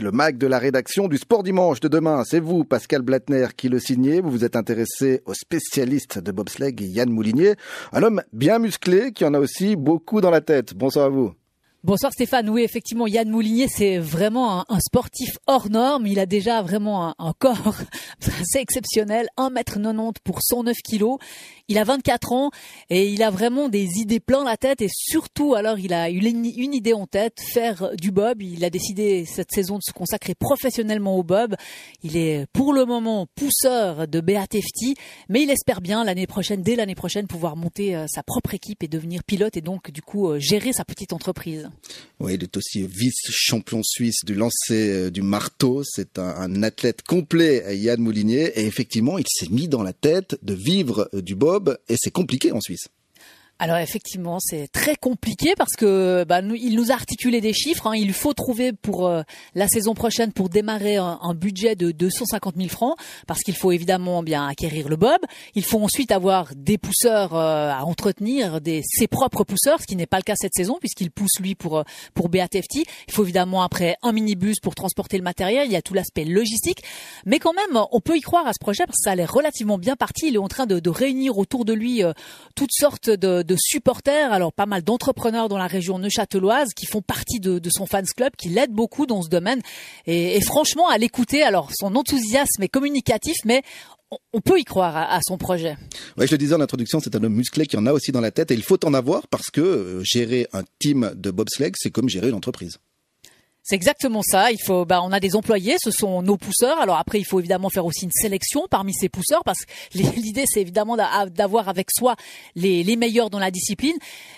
Le mag de la rédaction du Sport Dimanche de demain, c'est vous, Pascal Blattner, qui le signez. Vous vous êtes intéressé au spécialiste de bobsleigh, Yann Moulinier, un homme bien musclé qui en a aussi beaucoup dans la tête. Bonsoir à vous. Bonsoir Stéphane. Oui, effectivement, Yann Moulinier, c'est vraiment un, sportif hors norme. Il a déjà vraiment un, corps assez exceptionnel, 1m90 pour 109 kilos. Il a 24 ans et il a vraiment des idées plein la tête et surtout, alors, il a une, une idée en tête, faire du bob. Il a décidé cette saison de se consacrer professionnellement au bob. Il est pour le moment pousseur de BATFT, mais il espère bien l'année prochaine, dès l'année prochaine, pouvoir monter euh, sa propre équipe et devenir pilote et donc, euh, du coup, euh, gérer sa petite entreprise. Oui, il est aussi vice-champion suisse du lancer euh, du marteau. C'est un, athlète complet, Yann Moulinier. Et effectivement, il s'est mis dans la tête de vivre euh, du bob et c'est compliqué en Suisse. Alors effectivement, c'est très compliqué parce que bah, nous, il nous a articulé des chiffres. Hein. Il faut trouver pour euh, la saison prochaine pour démarrer un, budget de 250 000 francs parce qu'il faut évidemment bien acquérir le bob. Il faut ensuite avoir des pousseurs euh, à entretenir, des, ses propres pousseurs, ce qui n'est pas le cas cette saison puisqu'il pousse lui pour euh, pour BATFT. Il faut évidemment après un minibus pour transporter le matériel. Il y a tout l'aspect logistique, mais quand même, on peut y croire à ce projet parce que ça a l'air relativement bien parti. Il est en train de, de réunir autour de lui toutes sortes de de supporters, alors pas mal d'entrepreneurs dans la région neuchâteloise qui font partie de, son fans club, qui l'aident beaucoup dans ce domaine. Et, franchement, à l'écouter, alors son enthousiasme est communicatif, mais on peut y croire à, son projet. Oui, je le disais en introduction, c'est un homme musclé qui en a aussi dans la tête et il faut en avoir parce que euh, gérer un team de bobsleigh, c'est comme gérer une entreprise. C'est exactement ça. Il faut, bah, on a des employés, ce sont nos pousseurs. Alors après, il faut évidemment faire aussi une sélection parmi ces pousseurs parce que l'idée, c'est évidemment d'avoir avec soi les, meilleurs dans la discipline.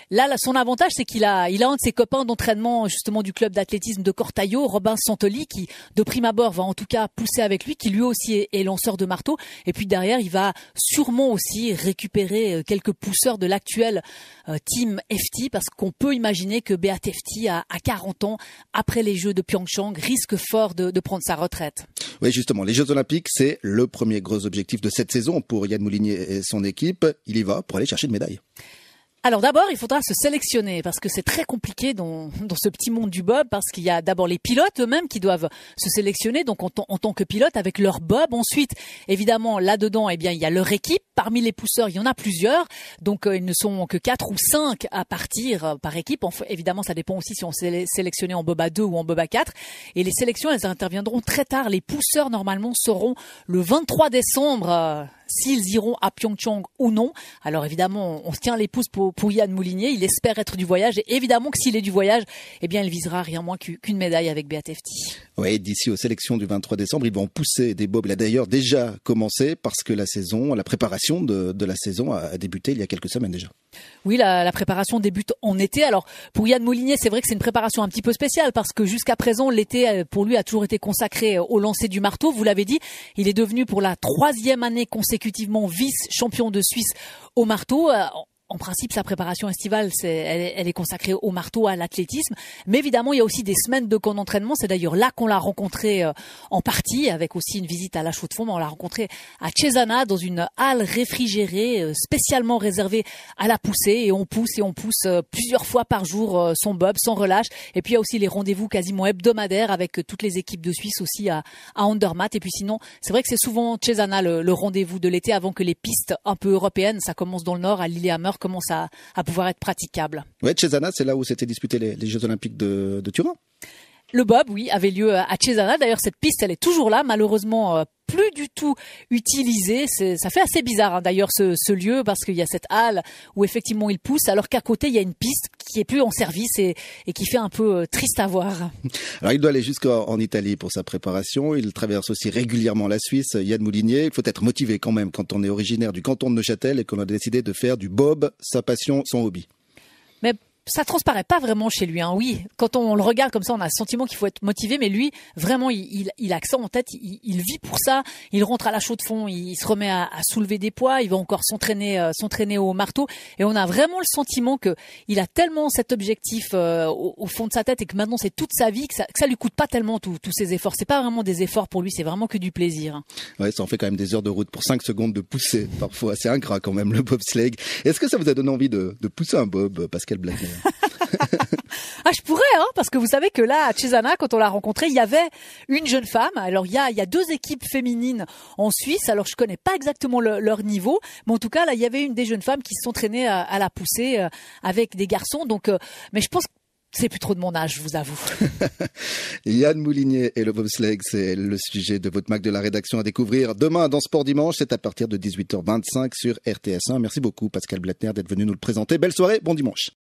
Là, son avantage, c'est qu'il a, il a un de ses copains d'entraînement justement du club d'athlétisme de Cortaillot, Robin Santoli, qui de prime abord va en tout cas pousser avec lui, qui lui aussi est, lanceur de marteau. Et puis derrière, il va sûrement aussi récupérer euh, quelques pousseurs de l'actuel euh, team FT parce qu'on peut imaginer que Beat FT a 40 ans après les les Jeux de Pyeongchang risque fort de, prendre sa retraite. Oui, justement, les Jeux Olympiques, c'est le premier gros objectif de cette saison pour Yann Moulinier et son équipe. Il y va pour aller chercher une médaille. Alors d'abord, il faudra se sélectionner parce que c'est très compliqué dans, ce petit monde du bob parce qu'il y a d'abord les pilotes eux-mêmes qui doivent se sélectionner donc en, tant que pilote avec leur bob. Ensuite, évidemment, là-dedans, eh bien, il y a leur équipe parmi les pousseurs, il y en a plusieurs. Donc, euh, ils ne sont que quatre ou cinq à partir euh, par équipe. évidemment, ça dépend aussi si on s'est sélectionné en Boba 2 ou en Boba 4. Et les sélections, elles interviendront très tard. Les pousseurs, normalement, seront le 23 décembre. Euh, s'ils iront à Pyeongchang ou non. Alors évidemment, on se tient les pouces pour, Yann Moulinier. Il espère être du voyage. Et évidemment que s'il est du voyage, eh bien, il visera rien moins qu'une médaille avec BATFT. Oui, d'ici aux sélections du 23 décembre, ils vont pousser des bobs. Il a d'ailleurs déjà commencé parce que la saison, la préparation de, la saison a, débuté il y a quelques semaines déjà. Oui, la, préparation débute en été. Alors pour Yann Moulinier, c'est vrai que c'est une préparation un petit peu spéciale parce que jusqu'à présent, l'été euh, pour lui a toujours été consacré euh, au lancer du marteau. Vous l'avez dit, il est devenu pour la troisième année consécutivement vice-champion de Suisse au marteau. Euh, en principe, sa préparation estivale, c'est, elle, est consacrée au marteau, à l'athlétisme. Mais évidemment, il y a aussi des semaines de camp d'entraînement. C'est d'ailleurs là qu'on l'a rencontrée euh, en partie, avec aussi une visite à la chaux de fonds. On l'a rencontrée à Cesana, dans une halle réfrigérée, euh, spécialement réservée à la poussée. Et on pousse et on pousse euh, plusieurs fois par jour son bob, sans relâche. Et puis, il y a aussi les rendez-vous quasiment hebdomadaires avec toutes les équipes de Suisse aussi à, à Andermatt. Et puis sinon, c'est vrai que c'est souvent Cesana le, le rendez-vous de l'été avant que les pistes un peu européennes, ça commence dans le nord à Lillehammer, commence à, à pouvoir être praticable. Oui, Cesana, c'est là où s'étaient disputés les, Jeux Olympiques de, de Turin. Le Bob, oui, avait lieu euh, à Cesana. D'ailleurs, cette piste, elle est toujours là, malheureusement euh, plus du tout utilisée. Ça fait assez bizarre, hein, d'ailleurs, ce, lieu, parce qu'il y a cette halle où effectivement il pousse, alors qu'à côté, il y a une piste qui est plus en service et, et qui fait un peu euh, triste à voir. Alors, il doit aller jusqu'en Italie pour sa préparation. Il traverse aussi régulièrement la Suisse. Yann Moulinier, il faut être motivé quand même quand on est originaire du canton de Neuchâtel et qu'on a décidé de faire du Bob sa passion, son hobby ça transparaît pas vraiment chez lui. Hein. Oui, quand on le regarde comme ça, on a le sentiment qu'il faut être motivé, mais lui, vraiment, il, il, a ça en tête. Il, il, vit pour ça. Il rentre à la chaude de fond. Il, se remet à, à, soulever des poids. Il va encore s'entraîner, euh, s'entraîner au marteau. Et on a vraiment le sentiment que il a tellement cet objectif euh, au, fond de sa tête et que maintenant c'est toute sa vie que ça, que ça lui coûte pas tellement tous ses efforts. C'est pas vraiment des efforts pour lui. C'est vraiment que du plaisir. Hein. Ouais, ça en fait quand même des heures de route pour 5 secondes de pousser. Parfois, c'est ingrat quand même le bobsleigh. Est-ce que ça vous a donné envie de, de pousser un bob, Pascal Blackner ah, je pourrais, hein, parce que vous savez que là, à Cesana, quand on l'a rencontrée, il y avait une jeune femme. Alors, il y a, il y deux équipes féminines en Suisse. Alors, je connais pas exactement leur niveau, mais en tout cas, là, il y avait une des jeunes femmes qui s'entraînait sont à, la poussée euh, avec des garçons. Donc, euh, mais je pense que c'est plus trop de mon âge, je vous avoue. Yann Moulinier et le bobsleigh, c'est le sujet de votre Mac de la rédaction à découvrir demain dans Sport Dimanche. C'est à partir de 18h25 sur RTS1. Merci beaucoup, Pascal Blattner, d'être venu nous le présenter. Belle soirée, bon dimanche.